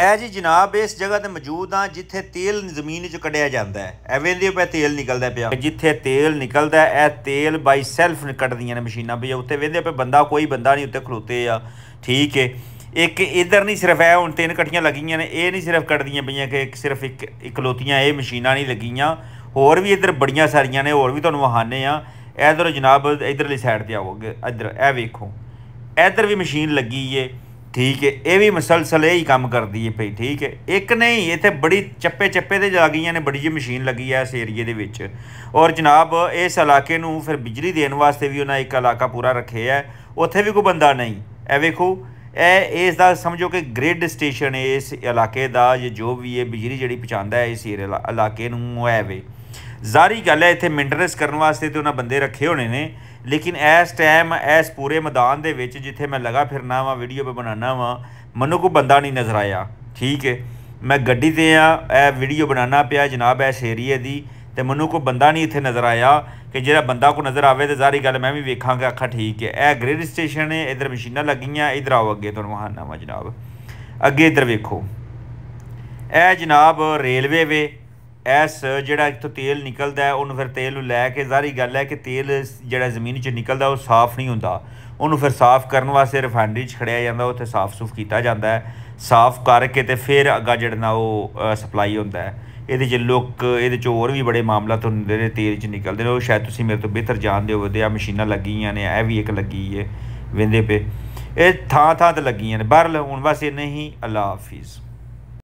ਇਹ ਜੀ ਜਨਾਬ ਇਸ ਜਗ੍ਹਾ ਤੇ ਮੌਜੂਦ ਆ ਜਿੱਥੇ ਤੇਲ ਜ਼ਮੀਨ ਵਿੱਚੋਂ ਕੱਢਿਆ ਜਾਂਦਾ ਹੈ ਐਵੇਂ ਦੇ ਪੈ ਤੇਲ ਨਿਕਲਦਾ ਪਿਆ ਜਿੱਥੇ ਤੇਲ ਨਿਕਲਦਾ ਇਹ ਤੇਲ ਬਾਈ ਸੈਲਫ ਕੱਢਦੀਆਂ ਨੇ ਮਸ਼ੀਨਾਂ ਵੀ ਉੱਤੇ ਵੇਂਦੇ ਪਏ ਬੰਦਾ ਕੋਈ ਬੰਦਾ ਨਹੀਂ ਉੱਤੇ ਖਲੋਤੇ ਆ ਠੀਕ ਹੈ ਇੱਕ ਇਧਰ ਨਹੀਂ ਸਿਰਫ ਇਹ ਹੁਣ ਤਿੰਨ ਕਟੀਆਂ ਲੱਗੀਆਂ ਨੇ ਇਹ ਨਹੀਂ ਸਿਰਫ ਕੱਢਦੀਆਂ ਪਈਆਂ ਕਿ ਸਿਰਫ ਇੱਕ ਇਕਲੋਤੀਆਂ ਇਹ ਮਸ਼ੀਨਾਂ ਨਹੀਂ ਲੱਗੀਆਂ ਹੋਰ ਵੀ ਇਧਰ ਬੜੀਆਂ ਸਾਰੀਆਂ ਨੇ ਹੋਰ ਵੀ ਤੁਹਾਨੂੰ ਵਹਾਨੇ ਆ ਇਧਰ ਜਨਾਬ ਇਧਰਲੀ ਸਾਈਡ ਤੇ ਆਵੋਗੇ ਇਧਰ ਇਹ ਵੇਖੋ ਇਧਰ ਵੀ ਮਸ਼ੀਨ ਲੱਗੀ ਏ ਠੀਕ ਹੈ ਇਹ ਵੀ ਮਸਲਸਲ ਇਹ ਹੀ ਕੰਮ ਕਰਦੀ ਹੈ ਭਈ ਠੀਕ ਹੈ ਇੱਕ ਨਹੀਂ ਇੱਥੇ ਬੜੀ ਚੱਪੇ ਚੱਪੇ ਤੇ ਜਾ ਗਈਆਂ ਨੇ ਬੜੀ ਜਿਹੀ ਮਸ਼ੀਨ ਲੱਗੀ ਐ ਇਸ ਏਰੀਏ ਦੇ ਵਿੱਚ ਔਰ ਜਨਾਬ ਇਸ ਇਲਾਕੇ ਨੂੰ ਫਿਰ ਬਿਜਲੀ ਦੇਣ ਵਾਸਤੇ ਵੀ ਉਹਨਾਂ ਇੱਕ ਇਲਾਕਾ ਪੂਰਾ ਰੱਖਿਆ ਉੱਥੇ ਵੀ ਕੋਈ ਬੰਦਾ ਨਹੀਂ ਐ ਵੇਖੋ ਇਹ ਇਸ ਦਾ ਸਮਝੋ ਕਿ ਗ੍ਰਿਡ ਸਟੇਸ਼ਨ ਇਸ ਇਲਾਕੇ ਦਾ ਜੋ ਵੀ ਇਹ ਬਿਜਲੀ ਜਿਹੜੀ ਪਹੁੰਚਾਉਂਦਾ ਹੈ ਇਸ ਏਰੀਆ ਇਲਾਕੇ ਨੂੰ ਐ ਵੇ ਜ਼ਾਰੀ ਗੱਲ ਹੈ ਇੱਥੇ ਮੈਂਟੇਨੈਂਸ ਕਰਨ ਵਾਸਤੇ ਤੇ ਉਹਨਾਂ ਬੰਦੇ ਰੱਖੇ ਹੋਣੇ ਨੇ ਲੇਕਿਨ ਇਸ ਟਾਈਮ ਇਸ ਪੂਰੇ ਮੈਦਾਨ ਦੇ ਵਿੱਚ ਜਿੱਥੇ ਮੈਂ ਲਗਾ ਫਿਰਨਾ ਵਾਂ ਵੀਡੀਓ ਬਣਾਉਣਾ ਵਾਂ ਮੈਨੂੰ ਕੋਈ ਬੰਦਾ ਨਹੀਂ ਨਜ਼ਰ ਆਇਆ ਠੀਕ ਹੈ ਮੈਂ ਗੱਡੀ ਤੇ ਆ ਇਹ ਵੀਡੀਓ ਬਣਾਉਣਾ ਪਿਆ ਜਨਾਬ ਇਸ ਏਰੀਏ ਦੀ ਤੇ ਮੈਨੂੰ ਕੋਈ ਬੰਦਾ ਨਹੀਂ ਇੱਥੇ ਨਜ਼ਰ ਆਇਆ ਕਿ ਜਿਹੜਾ ਬੰਦਾ ਕੋ ਨਜ਼ਰ ਆਵੇ ਤੇ ਜ਼ਾਰੀ ਗੱਲ ਮੈਂ ਵੀ ਵੇਖਾਂਗਾ ਅੱਖਾਂ ਠੀਕ ਹੈ ਇਹ ਗ੍ਰਿਡ ਸਟੇਸ਼ਨ ਹੈ ਇਧਰ ਮਸ਼ੀਨਾਂ ਲੱਗੀਆਂ ਇਧਰ ਆਓ ਅੱਗੇ ਤੁਹਾਨੂੰ ਵਹਾਨਾ ਵਾ ਜਨਾਬ ਅੱਗੇ ਇਧਰ ਵੇਖੋ ਇਹ ਜਨਾਬ ਰੇਲਵੇ ਵੇ ਐਸ ਜਿਹੜਾ ਇਥੋਂ ਤੇਲ ਨਿਕਲਦਾ ਹੈ ਉਹਨੂੰ ਫਿਰ ਤੇਲ ਨੂੰ ਲੈ ਕੇ ਜ਼ਾਰੀ ਗੱਲ ਹੈ ਕਿ ਤੇਲ ਜਿਹੜਾ ਜ਼ਮੀਨ 'ਚ ਨਿਕਲਦਾ ਉਹ ਸਾਫ਼ ਨਹੀਂ ਹੁੰਦਾ ਉਹਨੂੰ ਫਿਰ ਸਾਫ਼ ਕਰਨ ਵਾਸਤੇ ਰਿਫਾਈਨਰੀ 'ਚ ਖੜਿਆ ਜਾਂਦਾ ਉੱਥੇ ਸਾਫ਼-ਸੂਫ ਕੀਤਾ ਜਾਂਦਾ ਹੈ ਸਾਫ਼ ਕਰਕੇ ਤੇ ਫਿਰ ਅੱਗਾ ਜਿਹੜਾ ਉਹ ਸਪਲਾਈ ਹੁੰਦਾ ਹੈ ਇਹਦੇ 'ਚ ਲੁੱਕ ਇਹਦੇ 'ਚ ਹੋਰ ਵੀ ਬੜੇ ਮਾਮਲਾ ਹੁੰਦੇ ਨੇ ਤੇਲ 'ਚ ਨਿਕਲਦੇ ਨੇ ਉਹ ਸ਼ਾਇਦ ਤੁਸੀਂ ਮੇਰੇ ਤੋਂ ਬਿਹਤਰ ਜਾਣਦੇ ਹੋਵੋਗੇ ਆ ਮਸ਼ੀਨਾਂ ਲੱਗੀਆਂ ਨੇ ਇਹ ਵੀ ਇੱਕ ਲੱਗੀ ਹੈ ਵਿੰਦੇ ਪੇ ਇਹ ਥਾਂ ਥਾਂ ਤੇ ਲੱਗੀਆਂ ਨੇ ਬਹਰਲ ਹੁਣ ਬਸ ਇਹ ਨਹੀਂ ਅੱਲਾ ਹਾਫਿਜ਼